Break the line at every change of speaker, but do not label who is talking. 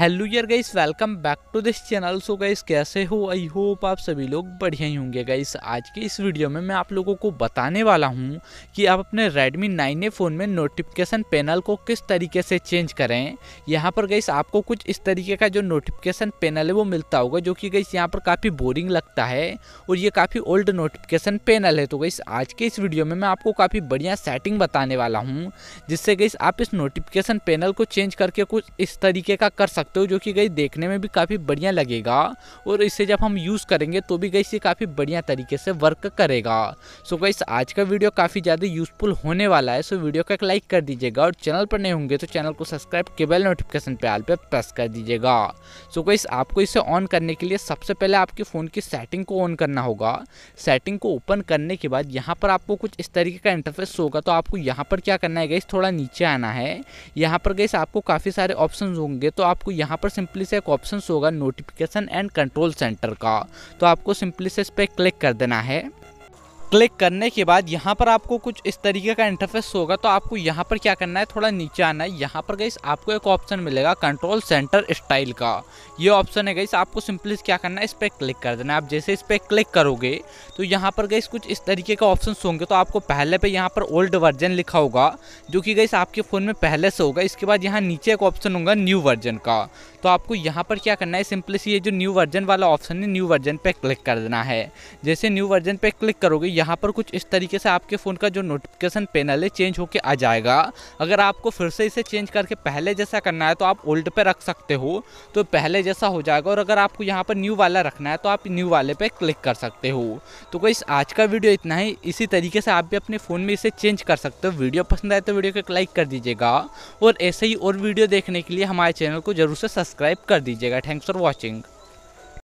hello यार guys welcome back to this channel so guys कैसे हो आई होप आप सभी लोग बढ़िया ही होंगे गाइस आज के इस वीडियो में मैं आप लोगों को बताने वाला हूं कि आप अपने Redmi 9A फ़ोन में नोटिफिकेशन पैनल को किस तरीके से चेंज करें यहां पर गाइस आपको कुछ इस तरीके का जो नोटिफिकेशन पैनल है वो मिलता होगा जो कि गाइस यहाँ पर काफ़ी बोरिंग लगता है और ये काफ़ी ओल्ड नोटिफिकेशन पैनल है तो गाइस आज के इस वीडियो में मैं आपको काफ़ी बढ़िया सेटिंग बताने वाला हूँ जिससे गाइस आप इस नोटिफिकेशन पैनल को चेंज करके कुछ इस तरीके का कर सकते सकते हो जो कि गई देखने में भी काफ़ी बढ़िया लगेगा और इसे जब हम यूज़ करेंगे तो भी गई ये काफ़ी बढ़िया तरीके से वर्क करेगा सो गई आज का वीडियो काफ़ी ज़्यादा यूज़फुल होने वाला है सो वीडियो का एक लाइक कर दीजिएगा और चैनल पर नहीं होंगे तो चैनल को सब्सक्राइब केबल नोटिफिकेशन पे आल पर प्रेस कर दीजिएगा सो गई आपको इसे ऑन करने के लिए सबसे पहले आपके फ़ोन की सेटिंग को ऑन करना होगा सेटिंग को ओपन करने के बाद यहाँ पर आपको कुछ इस तरीके का इंटरफेस होगा तो आपको यहाँ पर क्या करना है गई थोड़ा नीचे आना है यहाँ पर गई आपको काफ़ी सारे ऑप्शन होंगे तो आपको यहाँ पर सिंपली से एक ऑप्शन होगा नोटिफिकेशन एंड कंट्रोल सेंटर का तो आपको सिंपली से इस पर क्लिक कर देना है क्लिक करने के बाद यहाँ पर आपको कुछ इस तरीके का इंटरफेस होगा तो आपको यहाँ पर क्या करना है थोड़ा नीचे आना है यहाँ पर गई आपको एक ऑप्शन मिलेगा कंट्रोल सेंटर स्टाइल का ये ऑप्शन है गई आपको सिंपली क्या करना है इस पर क्लिक कर देना है आप जैसे इस पर क्लिक करोगे तो यहाँ पर गई कुछ इस तरीके का ऑप्शन होंगे तो आपको पहले पर यहाँ पर ओल्ड वर्जन लिखा होगा जो कि गई आपके फ़ोन में पहले से होगा इसके बाद यहाँ नीचे एक ऑप्शन होगा न्यू वर्जन का तो आपको यहाँ पर क्या करना है सिंपली ये जो न्यू वर्जन वाला ऑप्शन है न्यू वर्जन पर क्लिक कर देना है जैसे न्यू वर्जन पर क्लिक करोगे यहाँ पर कुछ इस तरीके से आपके फ़ोन का जो नोटिफिकेशन पैनल है चेंज होके आ जाएगा अगर आपको फिर से इसे चेंज करके पहले जैसा करना है तो आप ओल्ड पे रख सकते हो तो पहले जैसा हो जाएगा और अगर आपको यहाँ पर न्यू वाला रखना है तो आप न्यू वाले पर क्लिक कर सकते हो तो कोई आज का वीडियो इतना ही इसी तरीके से आप भी अपने फ़ोन में इसे चेंज कर सकते हो वीडियो पसंद आए तो वीडियो को लाइक कर दीजिएगा और ऐसे ही और वीडियो देखने के लिए हमारे चैनल को जरूर से सब्सक्राइब कर दीजिएगा थैंक्स फॉर वॉचिंग